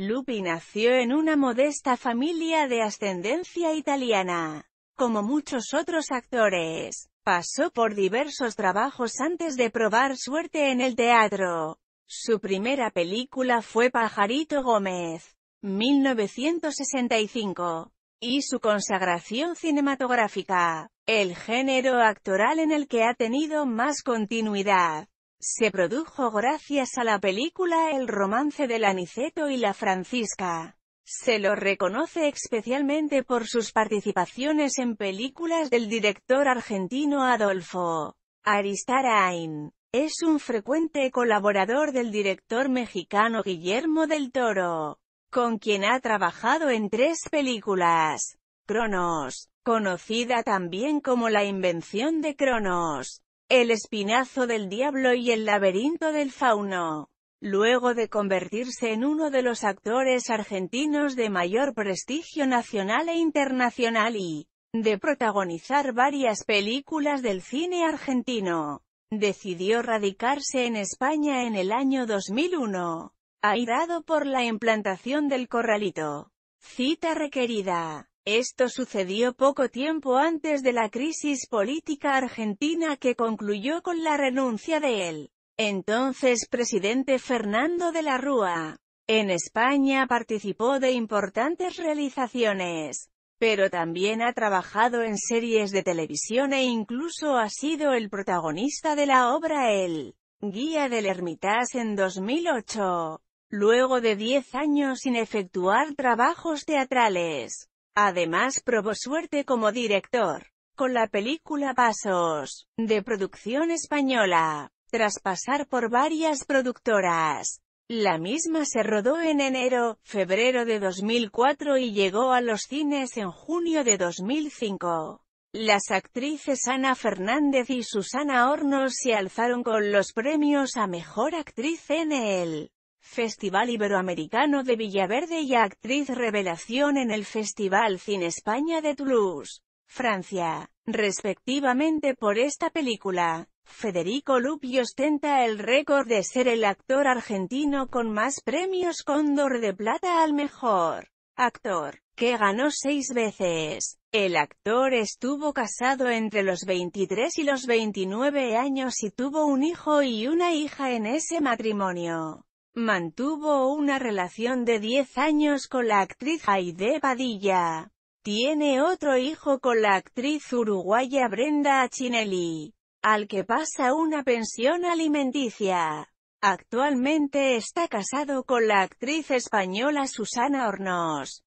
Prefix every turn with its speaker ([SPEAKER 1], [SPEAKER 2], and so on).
[SPEAKER 1] Lupi nació en una modesta familia de ascendencia italiana. Como muchos otros actores, pasó por diversos trabajos antes de probar suerte en el teatro. Su primera película fue Pajarito Gómez, 1965, y su consagración cinematográfica, el género actoral en el que ha tenido más continuidad. Se produjo gracias a la película El romance del Aniceto y la Francisca. Se lo reconoce especialmente por sus participaciones en películas del director argentino Adolfo Aristarain. Es un frecuente colaborador del director mexicano Guillermo del Toro, con quien ha trabajado en tres películas. Cronos, conocida también como La Invención de Cronos, el espinazo del diablo y el laberinto del fauno. Luego de convertirse en uno de los actores argentinos de mayor prestigio nacional e internacional y de protagonizar varias películas del cine argentino, decidió radicarse en España en el año 2001, airado por la implantación del corralito. Cita requerida. Esto sucedió poco tiempo antes de la crisis política argentina que concluyó con la renuncia de él. Entonces presidente Fernando de la Rúa. En España participó de importantes realizaciones, pero también ha trabajado en series de televisión e incluso ha sido el protagonista de la obra El Guía del Ermitas en 2008, luego de 10 años sin efectuar trabajos teatrales. Además probó suerte como director, con la película Pasos, de producción española. Tras pasar por varias productoras, la misma se rodó en enero, febrero de 2004 y llegó a los cines en junio de 2005. Las actrices Ana Fernández y Susana Hornos se alzaron con los premios a Mejor Actriz en el Festival Iberoamericano de Villaverde y actriz revelación en el Festival Cine España de Toulouse, Francia, respectivamente por esta película. Federico Lupi ostenta el récord de ser el actor argentino con más premios Cóndor de Plata al mejor actor, que ganó seis veces. El actor estuvo casado entre los 23 y los 29 años y tuvo un hijo y una hija en ese matrimonio. Mantuvo una relación de 10 años con la actriz Jaide Padilla. Tiene otro hijo con la actriz uruguaya Brenda Achinelli, al que pasa una pensión alimenticia. Actualmente está casado con la actriz española Susana Hornos.